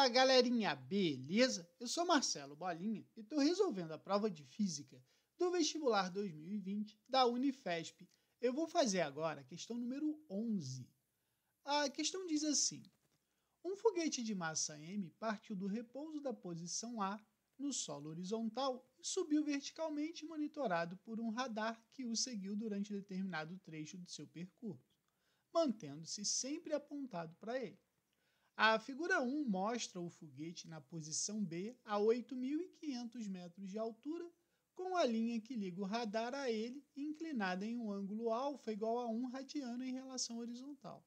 Fala galerinha, beleza? Eu sou Marcelo Bolinha e estou resolvendo a prova de física do vestibular 2020 da Unifesp. Eu vou fazer agora a questão número 11. A questão diz assim: Um foguete de massa m partiu do repouso da posição A no solo horizontal e subiu verticalmente, monitorado por um radar que o seguiu durante determinado trecho do seu percurso, mantendo-se sempre apontado para ele. A figura 1 mostra o foguete na posição B a 8.500 metros de altura, com a linha que liga o radar a ele inclinada em um ângulo alfa igual a 1 radiano em relação horizontal.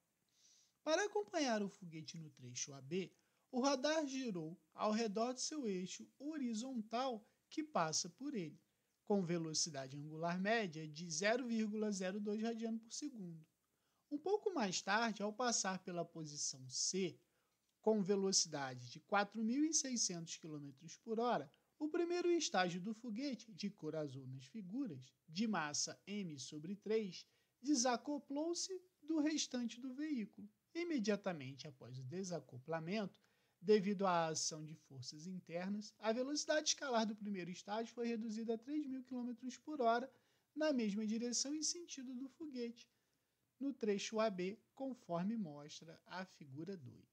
Para acompanhar o foguete no trecho AB, o radar girou ao redor de seu eixo horizontal que passa por ele, com velocidade angular média de 0,02 radiano por segundo. Um pouco mais tarde, ao passar pela posição C, com velocidade de 4.600 km por hora, o primeiro estágio do foguete, de cor azul nas figuras, de massa m sobre 3, desacoplou-se do restante do veículo. Imediatamente após o desacoplamento, devido à ação de forças internas, a velocidade escalar do primeiro estágio foi reduzida a 3.000 km por hora, na mesma direção e sentido do foguete, no trecho AB, conforme mostra a figura 2.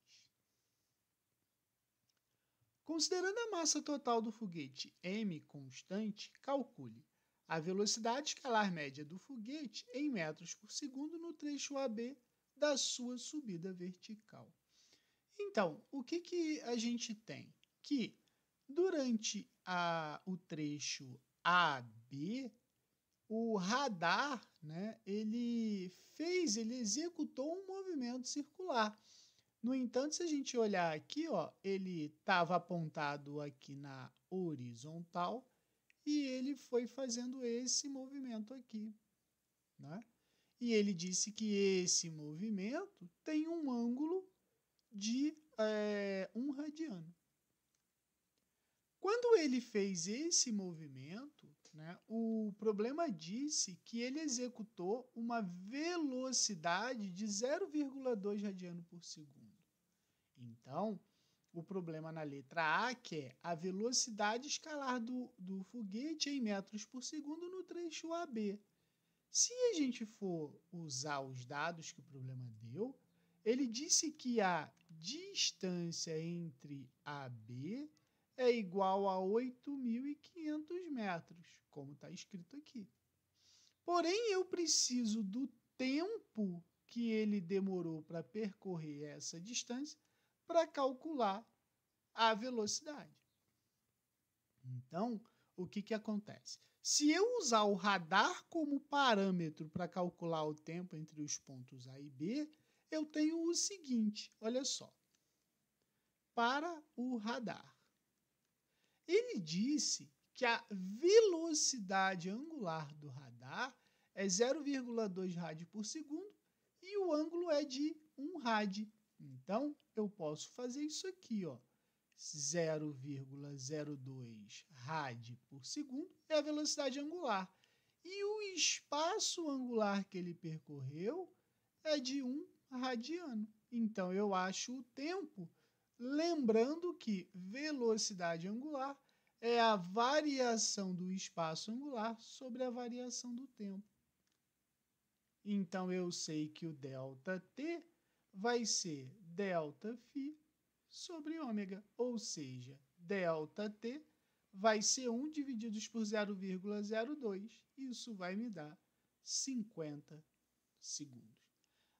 Considerando a massa total do foguete m constante, calcule a velocidade escalar média do foguete em metros por segundo no trecho AB da sua subida vertical. Então, o que, que a gente tem? Que durante a, o trecho AB, o radar, né, ele fez, ele executou um movimento circular. No entanto, se a gente olhar aqui, ó, ele estava apontado aqui na horizontal e ele foi fazendo esse movimento aqui, né? E ele disse que esse movimento tem um ângulo de é, um radiano. Quando ele fez esse movimento, né, o problema disse que ele executou uma velocidade de 0,2 radiano por segundo. Então, o problema na letra A, que é a velocidade escalar do, do foguete em metros por segundo no trecho AB. Se a gente for usar os dados que o problema deu, ele disse que a distância entre AB é igual a 8.500 metros, como está escrito aqui. Porém, eu preciso do tempo que ele demorou para percorrer essa distância para calcular a velocidade. Então, o que, que acontece? Se eu usar o radar como parâmetro para calcular o tempo entre os pontos A e B, eu tenho o seguinte: olha só. Para o radar, ele disse que a velocidade angular do radar é 0,2 rad por segundo e o ângulo é de 1 rad. Então, eu posso fazer isso aqui, ó. 0,02 rad por segundo é a velocidade angular. E o espaço angular que ele percorreu é de 1 radiano. Então, eu acho o tempo, lembrando que velocidade angular é a variação do espaço angular sobre a variação do tempo. Então, eu sei que o delta vai ser delta φ sobre ômega, ou seja, delta t vai ser 1 divididos por 0,02, isso vai me dar 50 segundos.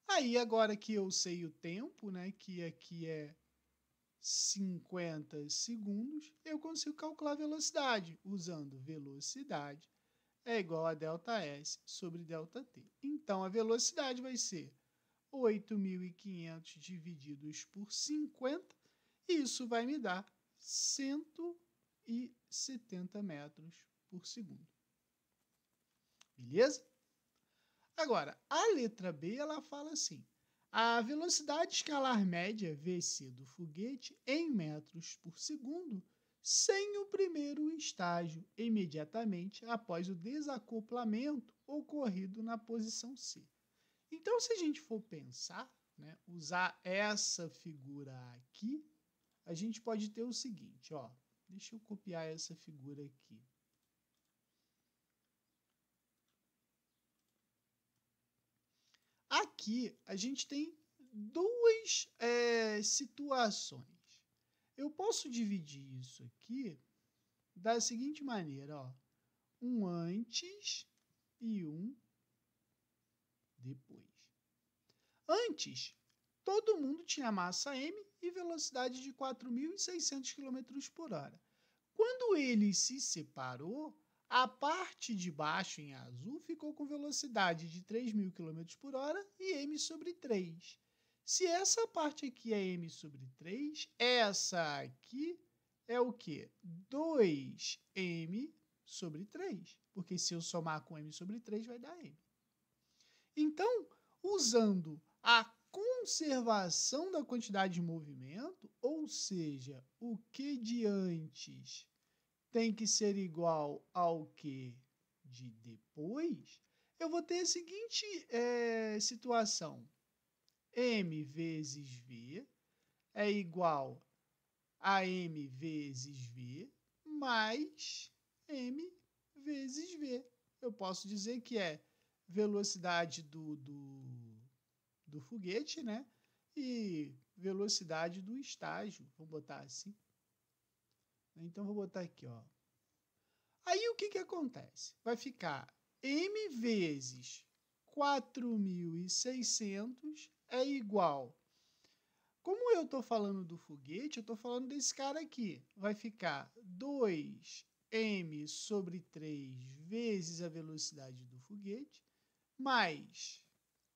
Aí agora que eu sei o tempo, né, que aqui é 50 segundos, eu consigo calcular a velocidade usando velocidade é igual a delta S sobre delta T. Então a velocidade vai ser 8.500 divididos por 50, isso vai me dar 170 metros por segundo. Beleza? Agora, a letra B ela fala assim: a velocidade escalar média VC do foguete em metros por segundo sem o primeiro estágio, imediatamente após o desacoplamento ocorrido na posição C. Então, se a gente for pensar, né, usar essa figura aqui, a gente pode ter o seguinte, ó. Deixa eu copiar essa figura aqui. Aqui a gente tem duas é, situações. Eu posso dividir isso aqui da seguinte maneira, ó. Um antes e um depois. Antes, todo mundo tinha massa m e velocidade de 4.600 km por hora. Quando ele se separou, a parte de baixo em azul ficou com velocidade de 3.000 km por hora e m sobre 3. Se essa parte aqui é m sobre 3, essa aqui é o quê? 2m sobre 3. Porque se eu somar com m sobre 3, vai dar m. Então, usando a conservação da quantidade de movimento, ou seja, o que de antes tem que ser igual ao que de depois, eu vou ter a seguinte é, situação. m vezes v é igual a m vezes v mais m vezes v. Eu posso dizer que é velocidade do, do, do foguete, né? E velocidade do estágio, vou botar assim. Então vou botar aqui, ó. Aí o que que acontece? Vai ficar m vezes 4.600 é igual. Como eu estou falando do foguete, eu estou falando desse cara aqui. Vai ficar 2m sobre 3 vezes a velocidade do foguete mais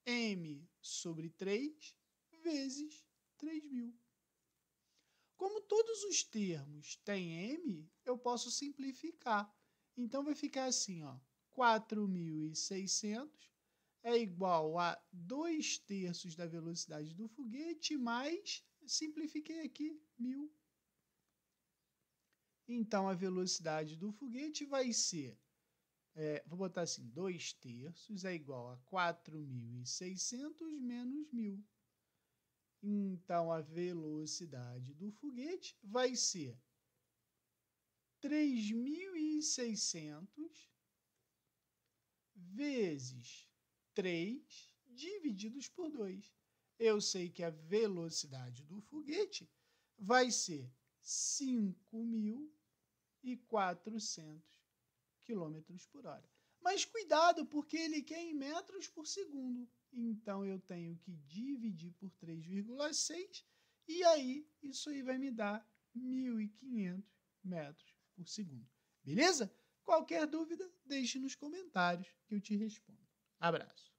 m sobre 3 vezes 3.000. Como todos os termos têm m, eu posso simplificar. Então vai ficar assim, ó, 4.600 é igual a 2 terços da velocidade do foguete mais, simplifiquei aqui, 1.000. Então a velocidade do foguete vai ser é, vou botar assim, 2 terços é igual a 4.600 menos 1.000. Então, a velocidade do foguete vai ser 3.600 vezes 3 divididos por 2. Eu sei que a velocidade do foguete vai ser 5.400 quilômetros por hora. Mas cuidado, porque ele quer em metros por segundo. Então eu tenho que dividir por 3,6 e aí isso aí vai me dar 1.500 metros por segundo. Beleza? Qualquer dúvida, deixe nos comentários que eu te respondo. Abraço.